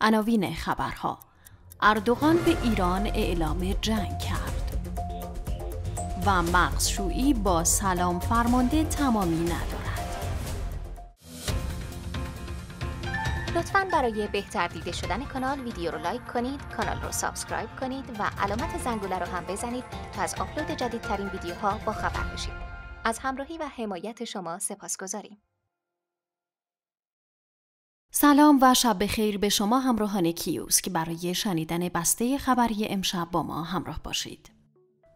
عناوین خبرها اردوغان به ایران اعلام جنگ کرد و مغزشویی با سلام فرمانده تمامی ندارد لطفا برای بهتر دیده شدن کانال ویدیو رو لایک کنید کانال رو سابسکرایب کنید و علامت زنگوله رو هم بزنید تا از آپلود جدیدترین ویدیوها با خبر بشید از همراهی و حمایت شما سپاسگزاریم سلام و شب بخیر به شما همراهان کیوس که برای شنیدن بسته خبری امشب با ما همراه باشید.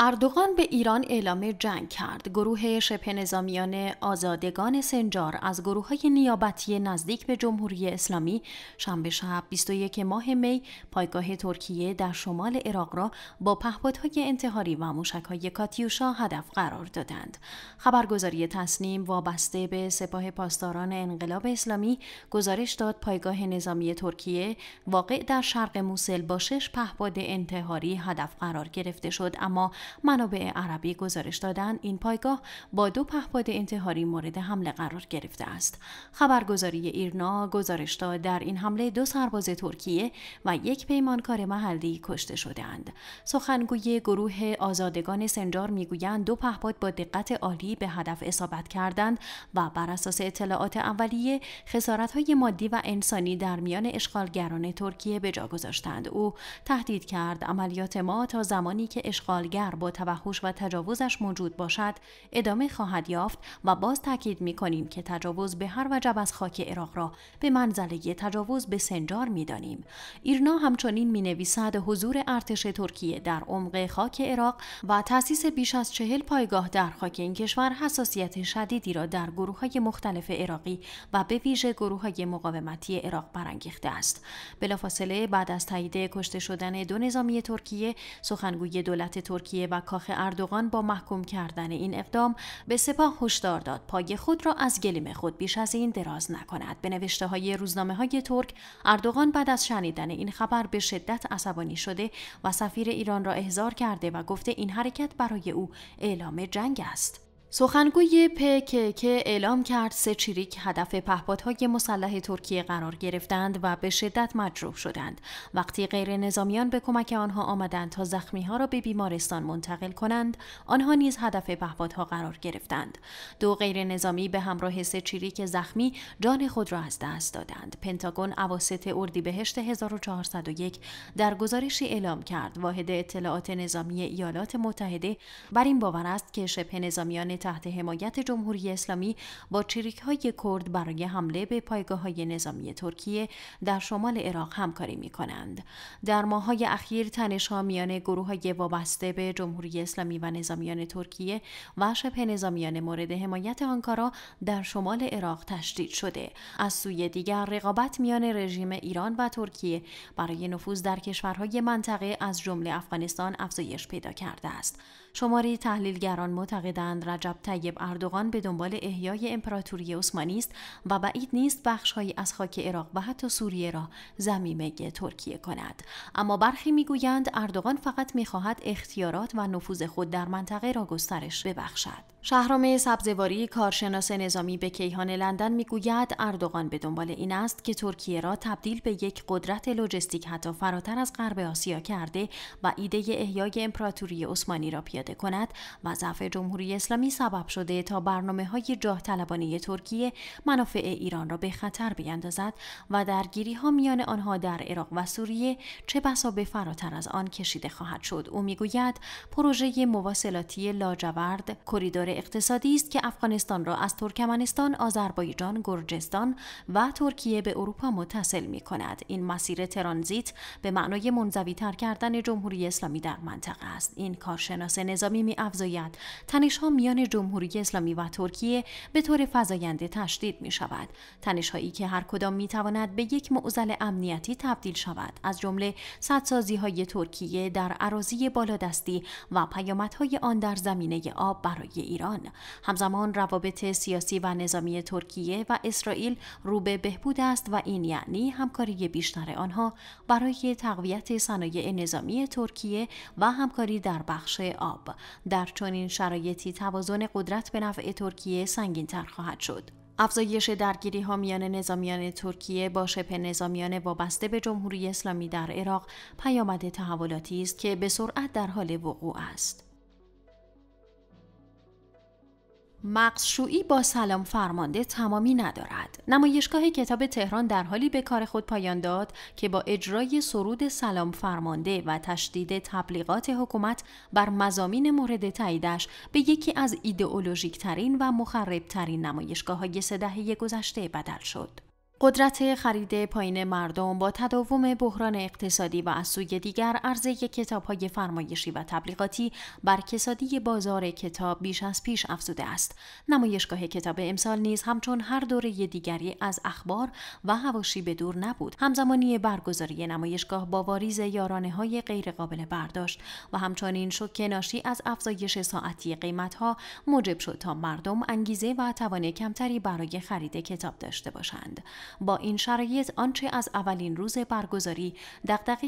اردوغان به ایران اعلام جنگ کرد. گروه شبه نظامیان آزادگان سنجار از گروه های نیابتی نزدیک به جمهوری اسلامی شنبه شب 21 ماه می پایگاه ترکیه در شمال عراق را با پهپادهای انتحاری و موشکهای کاتیوشا هدف قرار دادند. خبرگزاری تصنیم وابسته به سپاه پاسداران انقلاب اسلامی گزارش داد پایگاه نظامی ترکیه واقع در شرق موسل با شش پهپاد انتحاری هدف قرار گرفته شد اما منابع عربی گزارش دادن این پایگاه با دو پهپاد انتحاری مورد حمله قرار گرفته است خبرگزاری ایرنا گزارش داد در این حمله دو سرباز ترکیه و یک پیمانکار محلی کشته شدهاند سخنگوی گروه آزادگان سنجار میگویند دو پهپاد با دقت عالی به هدف اصابت کردند و بر اساس اطلاعات اولیه های مادی و انسانی در میان اشغالگران ترکیه به جا گذاشتند او تهدید کرد عملیات ما تا زمانی که اشغالگر با توحش و تجاوزش موجود باشد ادامه خواهد یافت و باز تاکید می کنیم که تجاوز به هر وجب از خاک عراق را به منزله تجاوز به سنجار می دانیم. ایرنا همچنین می نویسد حضور ارتش ترکیه در عمق خاک عراق و تاسیس بیش از چهل پایگاه در خاک این کشور حساسیت شدیدی را در گروه های مختلف عراقی و به ویژه گروه های مقاومتی عراق برانگیخته است. بلافاصله بعد از تایید کشته شدن دو نظامی ترکیه سخنگوی دولت ترکیه و کاخ اردوغان با محکوم کردن این اقدام به سپاه هشدار داد پای خود را از گلیم خود بیش از این دراز نکند به نوشته های روزنامه های ترک اردوغان بعد از شنیدن این خبر به شدت عصبانی شده و سفیر ایران را احضار کرده و گفته این حرکت برای او اعلام جنگ است سخنگوی که اعلام کرد سه چریک هدف پهپادهای مسلح ترکیه قرار گرفتند و به شدت مجروح شدند وقتی غیر نظامیان به کمک آنها آمدند تا زخمی ها را به بیمارستان منتقل کنند آنها نیز هدف پهپادها قرار گرفتند دو غیر نظامی به همراه سه چریک زخمی جان خود را از دست دادند پنتاگون اواسط اردیبهشت 1401 در گزارشی اعلام کرد واحد اطلاعات نظامی ایالات متحده بر این باور است که شبه نظامیان تحت حمایت جمهوری اسلامی با چریک های کرد برای حمله به پایگاه های نظامی ترکیه در شمال عراق همکاری می کنند. در ماه های اخیر تنش میان گروه های وابسته به جمهوری اسلامی و نظامیان ترکیه و شبه نظامیان مورد حمایت آنکارا در شمال عراق تشدید شده. از سوی دیگر رقابت میان رژیم ایران و ترکیه برای نفوذ در کشورهای منطقه از جمله افغانستان افزایش پیدا کرده است. شماری تحلیلگران معتقدند رجب طیب اردوغان به دنبال احیای امپراتوری عثمانی است و بعید نیست بخشهایی از خاک عراق و حتی سوریه را زمیمه ترکیه کند اما برخی میگویند اردوغان فقط میخواهد اختیارات و نفوذ خود در منطقه را گسترش ببخشد شهرام سبزواری کارشناس نظامی به کیهان لندن میگوید اردوغان به دنبال این است که ترکیه را تبدیل به یک قدرت لوجستیک حتی فراتر از غرب آسیا کرده و ایده احیای امپراتوری عثمانی را پیاده کند و ضعف جمهوری اسلامی سبب شده تا برنامه های جاه ترکیه منافع ایران را به خطر بیندازد و درگیری ها میان آنها در عراق و سوریه چه بسا به فراتر از آن کشیده خواهد شد او میگوید پروژه مواصلاتی لاجورد کریدور اقتصادی است که افغانستان را از ترکمنستان، آذربایجان، گرجستان و ترکیه به اروپا متصل می کند. این مسیر ترانزیت به معنای منظوی تر کردن جمهوری اسلامی در منطقه است. این کارشناس نظامی می افزاید ها میان جمهوری اسلامی و ترکیه به طور فزاینده تشدید می شود. هایی که هر کدام می تواند به یک معضل امنیتی تبدیل شود. از جمله صدسازی های ترکیه در عراضی بالادستی و پیامدهای آن در زمینه آب برای ایران ایران همزمان روابط سیاسی و نظامی ترکیه و اسرائیل رو به بهبود است و این یعنی همکاری بیشتر آنها برای تقویت صنایع نظامی ترکیه و همکاری در بخش آب در چنین شرایطی توازن قدرت به نفع ترکیه سنگینتر خواهد شد افزایش درگیری ها میان نظامیان ترکیه با شبه نظامیان وابسته به جمهوری اسلامی در عراق پیامد تحولاتی است که به سرعت در حال وقوع است. مقصشویی با سلام فرمانده تمامی ندارد. نمایشگاه کتاب تهران در حالی به کار خود پایان داد که با اجرای سرود سلام فرمانده و تشدید تبلیغات حکومت بر مزامین مورد تاییدش به یکی از ایدئولوژیک ترین و مخربترین نمایشگاه های سه دهه گذشته بدل شد. قدرت خرید پایین مردم با تداوم بحران اقتصادی و از سوی دیگر عرضه کتاب های فرمایشی و تبلیغاتی بر کسادی بازار کتاب بیش از پیش افزوده است. نمایشگاه کتاب امسال نیز همچون هر دوره دیگری از اخبار و هواشی به دور نبود. همزمانی برگزاری نمایشگاه با واریز یارانه های غیرقابل برداشت و همچنین شوک ناشی از افزایش ساعتی قیمت ها موجب شد تا مردم انگیزه و توان کمتری برای خرید کتاب داشته باشند. با این شرایط آنچه از اولین روز برگزاری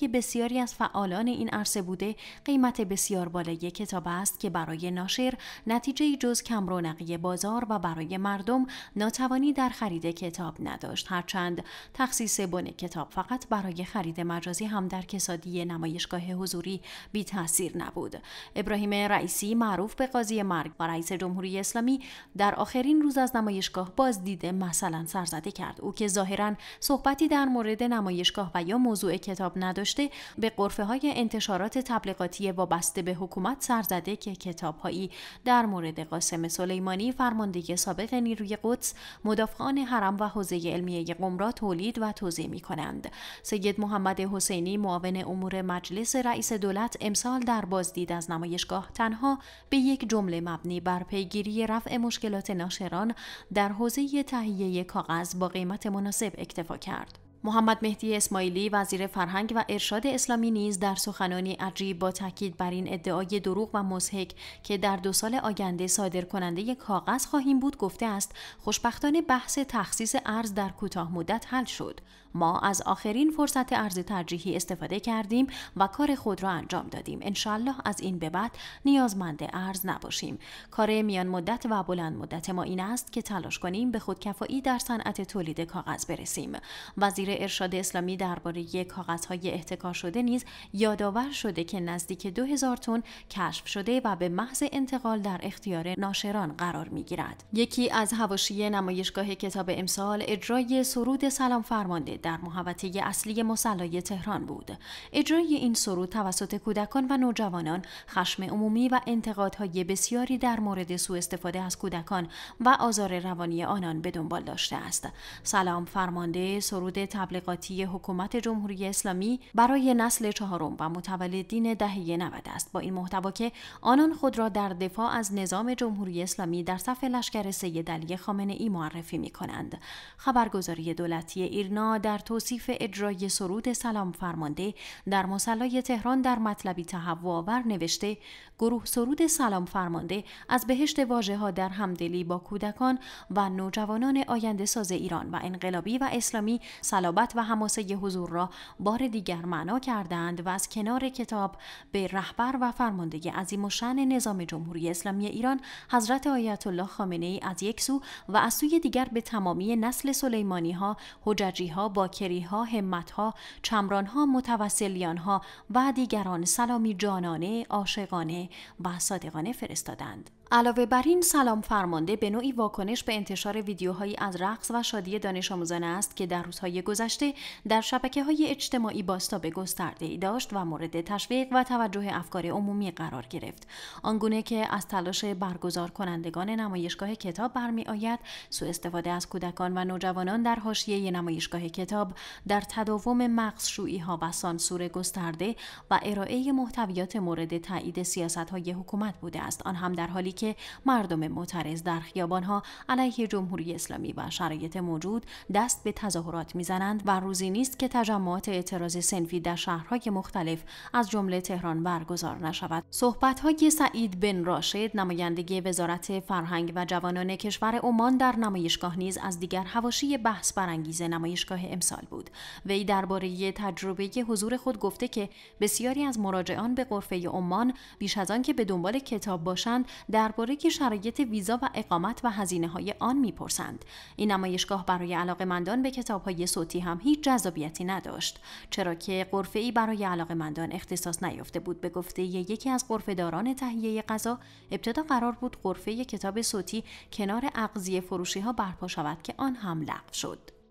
که بسیاری از فعالان این عرصه بوده قیمت بسیار بالای کتاب است که برای ناشر نتیجه جز کم رونقی بازار و برای مردم ناتوانی در خرید کتاب نداشت هرچند تخصیص بن کتاب فقط برای خرید مجازی هم در کسادی نمایشگاه حضوری بی تاثیر نبود ابراهیم رئیسی معروف به قاضی مرگ و رئیس جمهوری اسلامی در آخرین روز از نمایشگاه بازدید مثلا سرزده کرد او که ظاهرا صحبتی در مورد نمایشگاه و یا موضوع کتاب نداشته به قرفه های انتشارات تبلیغاتی وابسته به حکومت سرزده که کتابهایی در مورد قاسم سلیمانی فرمانده سابق نیروی قدس مدافعان حرم و حوزه علمیه قم را تولید و توضیح می کنند. سید محمد حسینی معاون امور مجلس رئیس دولت امسال در بازدید از نمایشگاه تنها به یک جمله مبنی بر پیگیری رفع مشکلات ناشران در حوزه تهیه کاغذ با قیمت مناسب اکتفا کرد. محمد مهدی اسماعیلی وزیر فرهنگ و ارشاد اسلامی نیز در سخنانی عجیب با تاکید بر این ادعای دروغ و مزهک که در دو سال آینده صادر کننده کاغذ خواهیم بود گفته است خوشبختانه بحث تخصیص ارز در کوتاه مدت حل شد ما از آخرین فرصت ارز ترجیحی استفاده کردیم و کار خود را انجام دادیم انشالله از این به بعد نیازمند ارز نباشیم کار میان مدت و بلند مدت ما این است که تلاش کنیم به خودکفایی در صنعت تولید کاغذ برسیم وزیر ارشاد اسلامی درباره کاغذهای احتکار شده نیز یادآور شده که نزدیک 2000 تن کشف شده و به محض انتقال در اختیار ناشران قرار می گیرد. یکی از حواشی نمایشگاه کتاب امسال اجرای سرود سلام فرمانده در محوطه اصلی مصلای تهران بود. اجرای این سرود توسط کودکان و نوجوانان خشم عمومی و انتقادهای بسیاری در مورد سوء استفاده از کودکان و آزار روانی آنان به دنبال داشته است. سلام فرمانده سرود تبلیغاتی حکومت جمهوری اسلامی برای نسل چهارم و متولدین دهه 90 است با این محتوا که آنان خود را در دفاع از نظام جمهوری اسلامی در صف لشکر سید علی خامنه ای معرفی می کنند خبرگزاری دولتی ایرنا در توصیف اجرای سرود سلام فرمانده در مصلای تهران در مطلبی تهوع آور نوشته گروه سرود سلام فرمانده از بهشت واژه ها در همدلی با کودکان و نوجوانان آینده ساز ایران و انقلابی و اسلامی سلام و حماسه حضور را بار دیگر معنا کردند و از کنار کتاب به رهبر و فرمانده عظیم و شن نظام جمهوری اسلامی ایران حضرت آیت الله خامنه ای از یک سو و از سوی دیگر به تمامی نسل سلیمانی ها، حججی ها، باکری ها، همت ها، چمران ها، متوسلیان ها و دیگران سلامی جانانه، عاشقانه و صادقانه فرستادند. علاوه بر این سلام فرمانده به نوعی واکنش به انتشار ویدیوهایی از رقص و شادی دانش آموزان است که در روزهای گذشته در شبکه های اجتماعی باستاب گسترده ای داشت و مورد تشویق و توجه افکار عمومی قرار گرفت آنگونه که از تلاش برگزار کنندگان نمایشگاه کتاب برمی آید سوء استفاده از کودکان و نوجوانان در حاشیه نمایشگاه کتاب در تداوم مغزشویی ها و سانسور گسترده و ارائه محتویات مورد تایید سیاست های حکومت بوده است آن هم در حالی که مردم معترض در خیابانها علیه جمهوری اسلامی و شرایط موجود دست به تظاهرات میزنند و روزی نیست که تجمعات اعتراض سنفی در شهرهای مختلف از جمله تهران برگزار نشود صحبتهای سعید بن راشد نماینده وزارت فرهنگ و جوانان کشور عمان در نمایشگاه نیز از دیگر حواشی بحث برانگیز نمایشگاه امسال بود وی درباره تجربه حضور خود گفته که بسیاری از مراجعان به قرفه عمان بیش از آن که به دنبال کتاب باشند در درباره شرایط ویزا و اقامت و هزینه های آن میپرسند این نمایشگاه برای مندان به کتاب های صوتی هم هیچ جذابیتی نداشت چرا که قرفه ای برای مندان اختصاص نیافته بود به گفته یکی از داران تهیه غذا ابتدا قرار بود قرفه کتاب صوتی کنار اغذیه فروشی ها برپا شود که آن هم لغو شد